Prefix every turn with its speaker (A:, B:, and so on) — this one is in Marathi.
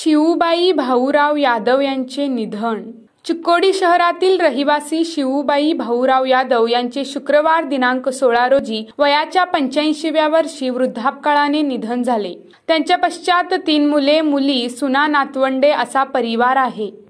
A: शिवूबाई भाऊराव यादव यांचे निधन चिक्कोडी शहरातील रहिवासी शिवूबाई भाऊराव यादव यांचे शुक्रवार दिनांक सोळा रोजी वयाच्या पंच्याऐंशीव्या वर्षी वृद्धापकाळाने निधन झाले त्यांच्या पश्चात तीन मुले मुली सुना नातवंडे असा परिवार आहे